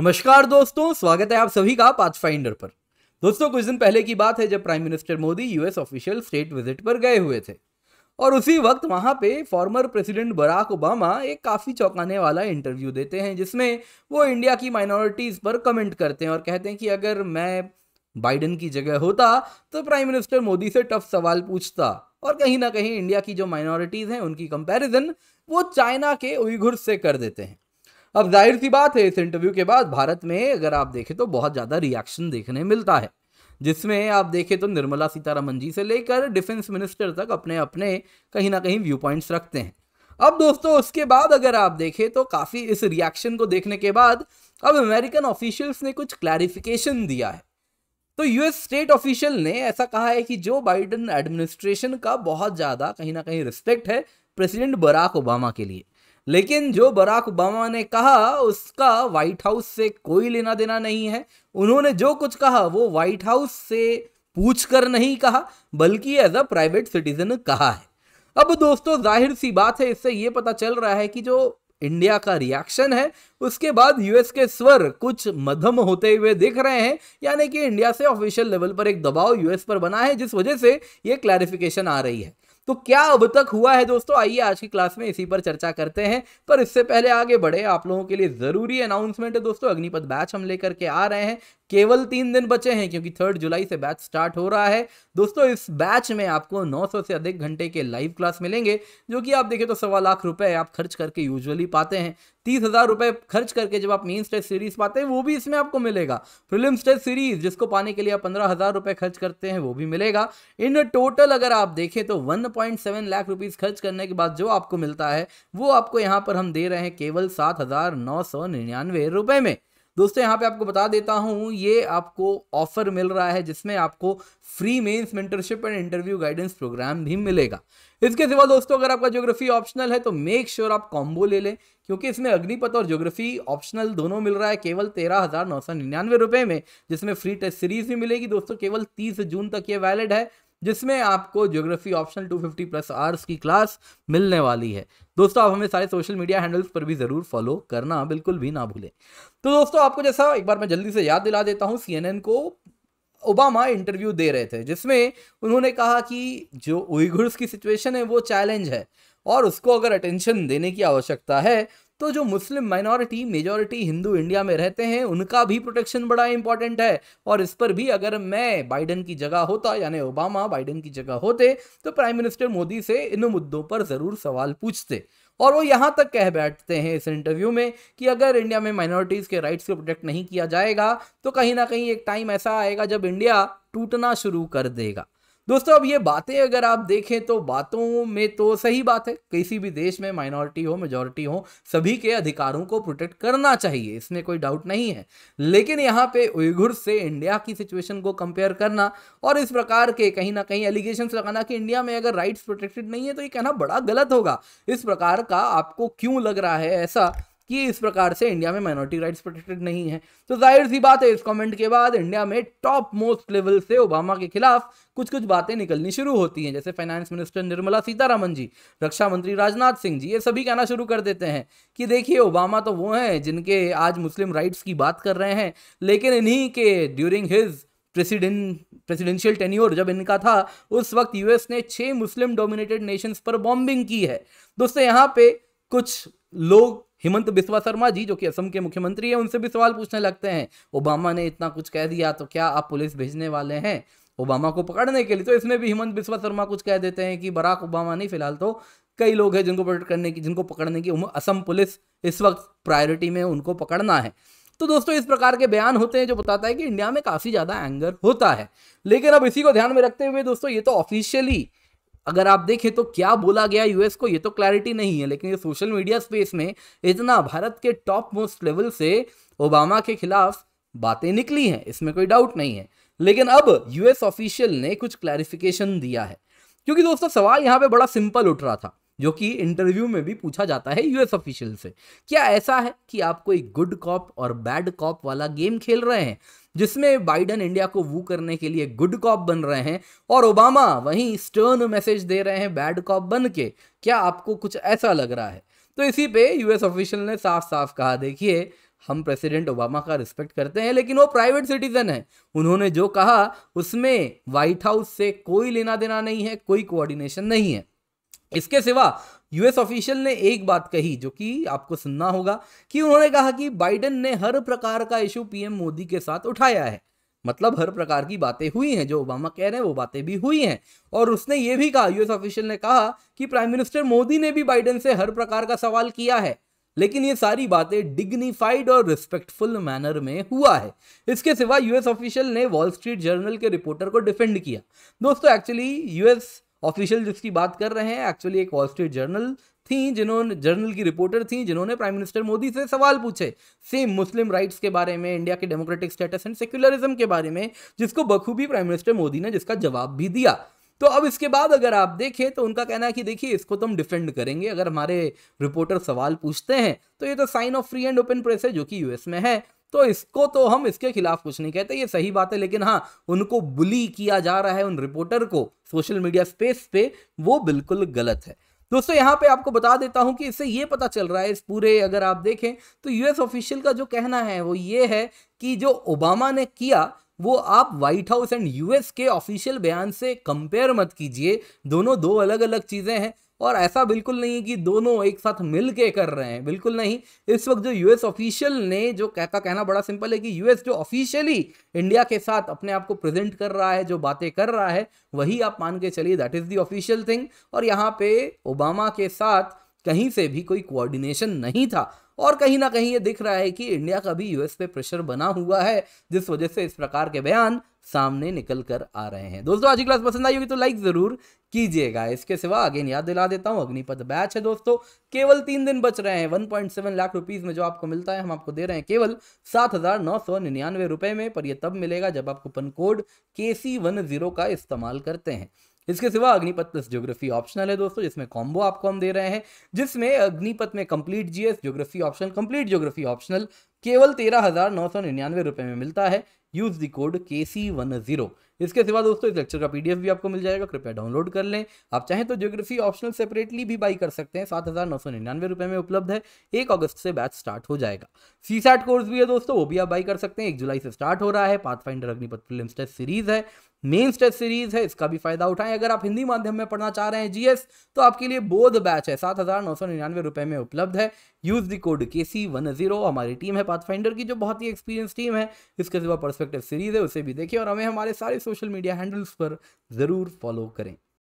नमस्कार दोस्तों स्वागत है आप सभी का फाइंडर पर दोस्तों कुछ दिन पहले की बात है जब prime minister Modi US official state visit पर गए हुए थे और उसी वक्त वहां पे फॉर्मर प्रेसिडेंट बराक ओबामा एक काफ़ी चौंकाने वाला इंटरव्यू देते हैं जिसमें वो इंडिया की माइनॉरिटीज़ पर कमेंट करते हैं और कहते हैं कि अगर मैं बाइडन की जगह होता तो प्राइम मिनिस्टर मोदी से टफ सवाल पूछता और कहीं ना कहीं इंडिया की जो माइनॉरिटीज़ हैं उनकी कंपैरिजन वो चाइना के उइघुर से कर देते हैं अब जाहिर सी बात है इस इंटरव्यू के बाद भारत में अगर आप देखें तो बहुत ज़्यादा रिएक्शन देखने मिलता है जिसमें आप देखें तो निर्मला सीतारमन जी से लेकर डिफेंस मिनिस्टर तक अपने अपने कहीं ना कहीं व्यू पॉइंट्स रखते हैं अब दोस्तों उसके बाद अगर आप देखें तो काफ़ी इस रिएक्शन को देखने के बाद अब अमेरिकन ऑफिशियल्स ने कुछ क्लैरिफिकेशन दिया है तो यूएस स्टेट ऑफिशियल ने ऐसा कहा है कि जो बाइडन एडमिनिस्ट्रेशन का बहुत ज़्यादा कहीं ना कहीं रिस्पेक्ट है प्रेसिडेंट बराक ओबामा के लिए लेकिन जो बराक ओबामा ने कहा उसका व्हाइट हाउस से कोई लेना देना नहीं है उन्होंने जो कुछ कहा वो व्हाइट हाउस से पूछ कर नहीं कहा बल्कि एज अ प्राइवेट सिटीजन कहा है अब दोस्तों जाहिर सी बात है इससे ये पता चल रहा है कि जो इंडिया का रिएक्शन है उसके बाद यूएस के स्वर कुछ मध्यम होते हुए दिख रहे हैं यानी कि इंडिया से ऑफिशियल लेवल पर एक दबाव यूएस पर बना है जिस वजह से ये क्लैरिफिकेशन आ रही है तो क्या अब तक हुआ है दोस्तों आइए आज की क्लास में इसी पर चर्चा करते हैं पर इससे पहले आगे बढ़े आप लोगों के लिए ज़रूरी अनाउंसमेंट है दोस्तों अग्निपथ बैच हम लेकर के आ रहे हैं केवल तीन दिन बचे हैं क्योंकि थर्ड जुलाई से बैच स्टार्ट हो रहा है दोस्तों इस बैच में आपको 900 से अधिक घंटे के लाइव क्लास मिलेंगे जो कि आप देखें तो सवा लाख रुपए आप खर्च करके यूजुअली पाते हैं तीस हज़ार रुपए खर्च करके जब आप मेन स्टेज सीरीज पाते हैं वो भी इसमें आपको मिलेगा फिल्म स्टेज सीरीज जिसको पाने के लिए आप पंद्रह हज़ार रुपए खर्च करते हैं वो भी मिलेगा इन टोटल अगर आप देखें तो one point seven lakh rupees खर्च करने के बाद जो आपको मिलता है वो आपको यहाँ पर हम दे रहे हैं केवल सात हज़ार नौ सौ निन्यानवे रुपए में दोस्तों यहाँ पे आपको बता देता हूँ ये आपको ऑफर मिल रहा है जिसमें आपको free mains mentorship and interview guidance programme भी मिलेगा इसके सिवा दोस्तों अगर आपका ज्योग्राफी ऑप्शनल है तो मेक श्योर sure आप कॉम्बो ले लें क्योंकि इसमें अग्निपथ और ज्योग्राफी ऑप्शनल दोनों मिल रहा है केवल तेरह हज़ार नौ सौ निन्यानवे रुपए में जिसमें फ्री टेस्ट सीरीज भी मिलेगी दोस्तों केवल तीस जून तक ये वैलिड है जिसमें आपको ज्योग्राफी ऑप्शनल 250 प्लस आर्स की क्लास मिलने वाली है दोस्तों आप हमें सारे सोशल मीडिया हैंडल्स पर भी ज़रूर फॉलो करना बिल्कुल भी ना भूलें तो दोस्तों आपको जैसा एक बार मैं जल्दी से याद दिला देता हूँ सी को ओबामा इंटरव्यू दे रहे थे जिसमें उन्होंने कहा कि जो उइघुर्स की सिचुएशन है वो चैलेंज है और उसको अगर अटेंशन देने की आवश्यकता है तो जो Muslim minority majority Hindu India में रहते हैं उनका भी प्रोटेक्शन बड़ा इंपॉर्टेंट है और इस पर भी अगर मैं बाइडन की जगह होता यानी ओबामा बाइडन की जगह होते तो प्राइम मिनिस्टर मोदी से इन मुद्दों पर ज़रूर सवाल पूछते और वो यहाँ तक कह बैठते हैं इस इंटरव्यू में कि अगर इंडिया में माइनॉरिटीज़ के राइट्स को प्रोटेक्ट नहीं किया जाएगा तो कहीं ना कहीं एक टाइम ऐसा आएगा जब इंडिया टूटना शुरू कर देगा दोस्तों अब ये बातें अगर आप देखें तो बातों में तो सही बात है किसी भी देश में माइनॉरिटी हो मेजोरिटी हो सभी के अधिकारों को प्रोटेक्ट करना चाहिए इसमें कोई डाउट नहीं है लेकिन यहाँ पे उइघुर से इंडिया की सिचुएशन को कंपेयर करना और इस प्रकार के कहीं ना कहीं एलिगेशन लगाना कि इंडिया में अगर राइट्स प्रोटेक्टेड नहीं है तो ये कहना बड़ा गलत होगा इस प्रकार का आपको क्यों लग रहा है ऐसा कि इस प्रकार से इंडिया में माइनॉरिटी राइट्स प्रोटेक्टेड नहीं है तो जाहिर सी बात है इस कमेंट के बाद इंडिया में टॉप मोस्ट लेवल से ओबामा के खिलाफ कुछ कुछ बातें निकलनी शुरू होती हैं जैसे फाइनेंस मिनिस्टर निर्मला सीतारामन जी रक्षा मंत्री राजनाथ सिंह जी ये सभी कहना शुरू कर देते हैं कि देखिए ओबामा तो वो हैं जिनके आज मुस्लिम राइट्स की बात कर रहे हैं लेकिन इन्हीं के during his president presidential tenure जब इनका था उस वक्त यूएस ने छह मुस्लिम डोमिनेटेड नेशंस पर बॉम्बिंग की है दोस्तों यहाँ पे कुछ लोग हिमंत बिस्वा शर्मा जी जो कि असम के मुख्यमंत्री हैं उनसे भी सवाल पूछने लगते हैं ओबामा ने इतना कुछ कह दिया तो क्या आप पुलिस भेजने वाले हैं ओबामा को पकड़ने के लिए तो इसमें भी हिमंत बिस्वा शर्मा कुछ कह देते हैं कि बराक ओबामा नहीं फिलहाल तो कई लोग हैं जिनको प्रोटेक्ट करने की जिनको पकड़ने की असम पुलिस इस वक्त प्रायोरिटी में उनको पकड़ना है तो दोस्तों इस प्रकार के बयान होते हैं जो बताता है कि इंडिया में काफ़ी ज़्यादा एंगर होता है लेकिन अब इसी को ध्यान में रखते हुए दोस्तों ये तो ऑफिशियली अगर आप देखें तो क्या बोला गया यूएस को ये तो क्लैरिटी नहीं है लेकिन ये सोशल मीडिया स्पेस में इतना भारत के टॉप मोस्ट लेवल से ओबामा के खिलाफ बातें निकली हैं इसमें कोई डाउट नहीं है लेकिन अब यूएस ऑफिशियल ने कुछ क्लैरिफिकेशन दिया है क्योंकि दोस्तों सवाल यहाँ पे बड़ा सिंपल उठ रहा था जो कि इंटरव्यू में भी पूछा जाता है यूएस ऑफिशियल से क्या ऐसा है कि आप कोई गुड कॉप और बैड कॉप वाला गेम खेल रहे हैं जिसमें बाइडन इंडिया को वू करने के लिए गुड कॉप बन रहे हैं और ओबामा वहीं स्टर्न मैसेज दे रहे हैं बैड कॉप बन के क्या आपको कुछ ऐसा लग रहा है तो इसी पे यूएस ऑफिशियल ने साफ साफ कहा देखिए हम प्रेसिडेंट ओबामा का रिस्पेक्ट करते हैं लेकिन वो प्राइवेट सिटीजन है उन्होंने जो कहा उसमें व्हाइट हाउस से कोई लेना देना नहीं है कोई कोऑर्डिनेशन नहीं है इसके सिवा यूएस ऑफिशियल ने एक बात कही जो कि आपको सुनना होगा कि उन्होंने कहा कि बाइडेन ने हर प्रकार का इशू पीएम मोदी के साथ उठाया है मतलब हर प्रकार की बातें हुई हैं जो ओबामा कह रहे हैं वो बातें भी हुई हैं और उसने ये भी कहा यूएस ऑफिशियल ने कहा कि प्राइम मिनिस्टर मोदी ने भी बाइडेन से हर प्रकार का सवाल किया है लेकिन ये सारी बातें डिग्निफाइड और रिस्पेक्टफुल मैनर में हुआ है इसके सिवा यूएस ऑफिशियल ने वॉल स्ट्रीट जर्नल के रिपोर्टर को डिफेंड किया दोस्तों एक्चुअली यूएस ऑफिशियल जिसकी बात कर रहे हैं एक्चुअली एक वॉल स्ट्रीट जर्नल थी जिन्होंने जर्नल की रिपोर्टर थी जिन्होंने प्राइम मिनिस्टर मोदी से सवाल पूछे सेम मुस्लिम राइट्स के बारे में इंडिया के डेमोक्रेटिक स्टेटस एंड सेक्युलरिज्म के बारे में जिसको बखूबी प्राइम मिनिस्टर मोदी ने जिसका जवाब भी दिया तो अब इसके बाद अगर आप देखें तो उनका कहना है कि देखिए इसको तो हम डिफेंड करेंगे अगर हमारे रिपोर्टर सवाल पूछते हैं तो ये तो sign of free and open press है जो कि यूएस में है तो इसको तो हम इसके खिलाफ कुछ नहीं कहते ये सही बात है लेकिन हाँ उनको बुली किया जा रहा है उन रिपोर्टर को सोशल मीडिया स्पेस पे वो बिल्कुल गलत है दोस्तों यहाँ पे आपको बता देता हूँ कि इससे ये पता चल रहा है इस पूरे अगर आप देखें तो यूएस ऑफिशियल का जो कहना है वो ये है कि जो ओबामा ने किया वो आप व्हाइट हाउस एंड यूएस के ऑफिशियल बयान से कंपेयर मत कीजिए दोनों दो अलग अलग चीज़ें हैं और ऐसा बिल्कुल नहीं है कि दोनों एक साथ मिल के कर रहे हैं बिल्कुल नहीं इस वक्त जो यूएस ऑफिशियल ने जो कहता कहना बड़ा सिंपल है कि यूएस जो ऑफिशियली इंडिया के साथ अपने आप को प्रेजेंट कर रहा है जो बातें कर रहा है वही आप मान के चलिए that is the official thing और यहाँ पे ओबामा के साथ कहीं से भी कोई कोऑर्डिनेशन नहीं था और कहीं ना कहीं ये दिख रहा है कि इंडिया का भी यूएस पे प्रेशर बना हुआ है जिस वजह से इस प्रकार के बयान सामने निकल कर आ रहे हैं दोस्तों आज की क्लास पसंद आई होगी तो लाइक जरूर कीजिएगा इसके सिवा अगेन याद दिला देता हूं अग्निपथ बैच है दोस्तों केवल तीन दिन बच रहे हैं 1.7 लाख रुपीस में जो आपको मिलता है हम आपको दे रहे हैं केवल सात हजार नौ सौ निन्यानवे रुपए में पर यह तब मिलेगा जब आप coupon code K C one zero का इस्तेमाल करते हैं इसके सिवा अग्निपथ प्लस ज्योग्राफी ऑप्शनल है दोस्तों जिसमें कॉम्बो आपको हम दे रहे हैं जिसमें अग्निपथ में complete GS geography optional complete geography optional केवल तेरह हज़ार नौ सौ निन्यानवे रुपए में मिलता है यूज़ दी code K C one zero इसके सिवा दोस्तों इस लेक्चर का पीडीएफ भी आपको मिल जाएगा कृपया डाउनलोड कर लें आप चाहें तो ज्योग्राफी ऑप्शनल सेपरेटली भी बाई कर सकते हैं सात हज़ार नौ सौ निन्यानवे रुपये में उपलब्ध है एक अगस्त से बैच स्टार्ट हो जाएगा सी सैट कोर्स भी है दोस्तों वो भी आप बाई कर सकते हैं एक जुलाई से स्टार्ट हो रहा है pathfinder Agnipath film test series है मेंस टेस्ट सीरीज है इसका भी फायदा उठाएं अगर आप हिंदी माध्यम में पढ़ना चाह रहे हैं जीएस तो आपके लिए बोध बैच है सात हजार नौ सौ निन्यानवे रुपए में उपलब्ध है use the code K C one zero हमारी टीम है पाथफाइंडर की जो बहुत ही एक्सपीरियंस टीम है इसके सिवा परस्पेक्टिव सीरीज है उसे भी देखिए और हमें हमारे सारे सोशल मीडिया हैंडल्स पर जरूर फॉलो करें